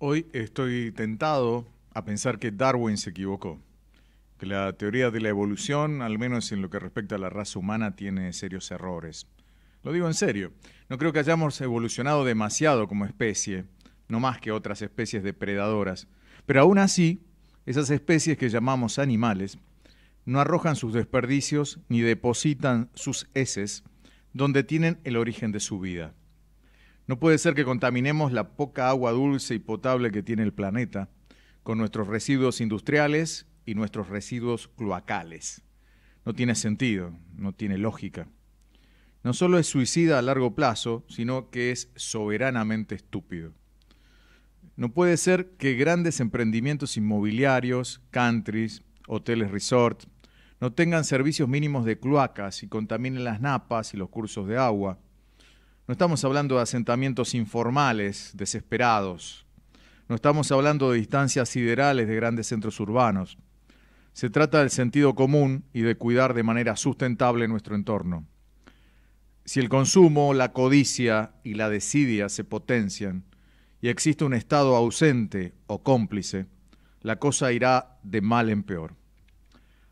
Hoy estoy tentado a pensar que Darwin se equivocó, que la teoría de la evolución, al menos en lo que respecta a la raza humana, tiene serios errores. Lo digo en serio, no creo que hayamos evolucionado demasiado como especie, no más que otras especies depredadoras, pero aún así, esas especies que llamamos animales no arrojan sus desperdicios ni depositan sus heces donde tienen el origen de su vida. No puede ser que contaminemos la poca agua dulce y potable que tiene el planeta con nuestros residuos industriales y nuestros residuos cloacales. No tiene sentido, no tiene lógica. No solo es suicida a largo plazo, sino que es soberanamente estúpido. No puede ser que grandes emprendimientos inmobiliarios, countries, hoteles resort, no tengan servicios mínimos de cloacas y contaminen las napas y los cursos de agua no estamos hablando de asentamientos informales, desesperados. No estamos hablando de distancias siderales de grandes centros urbanos. Se trata del sentido común y de cuidar de manera sustentable nuestro entorno. Si el consumo, la codicia y la desidia se potencian y existe un Estado ausente o cómplice, la cosa irá de mal en peor.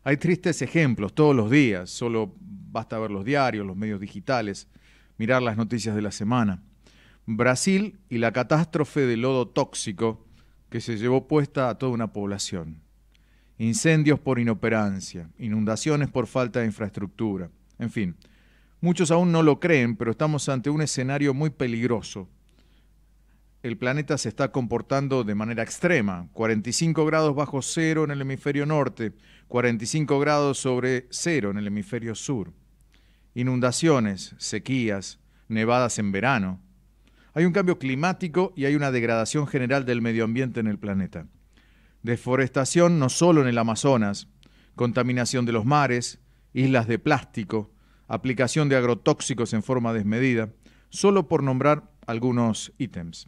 Hay tristes ejemplos todos los días, solo basta ver los diarios, los medios digitales, mirar las noticias de la semana. Brasil y la catástrofe de lodo tóxico que se llevó puesta a toda una población. Incendios por inoperancia, inundaciones por falta de infraestructura, en fin. Muchos aún no lo creen, pero estamos ante un escenario muy peligroso. El planeta se está comportando de manera extrema. 45 grados bajo cero en el hemisferio norte, 45 grados sobre cero en el hemisferio sur inundaciones, sequías, nevadas en verano. Hay un cambio climático y hay una degradación general del medio ambiente en el planeta. Deforestación no solo en el Amazonas, contaminación de los mares, islas de plástico, aplicación de agrotóxicos en forma desmedida, solo por nombrar algunos ítems.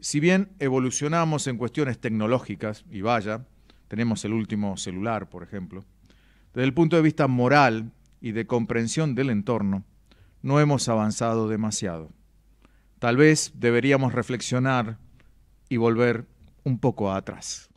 Si bien evolucionamos en cuestiones tecnológicas, y vaya, tenemos el último celular, por ejemplo, desde el punto de vista moral y de comprensión del entorno, no hemos avanzado demasiado. Tal vez deberíamos reflexionar y volver un poco atrás.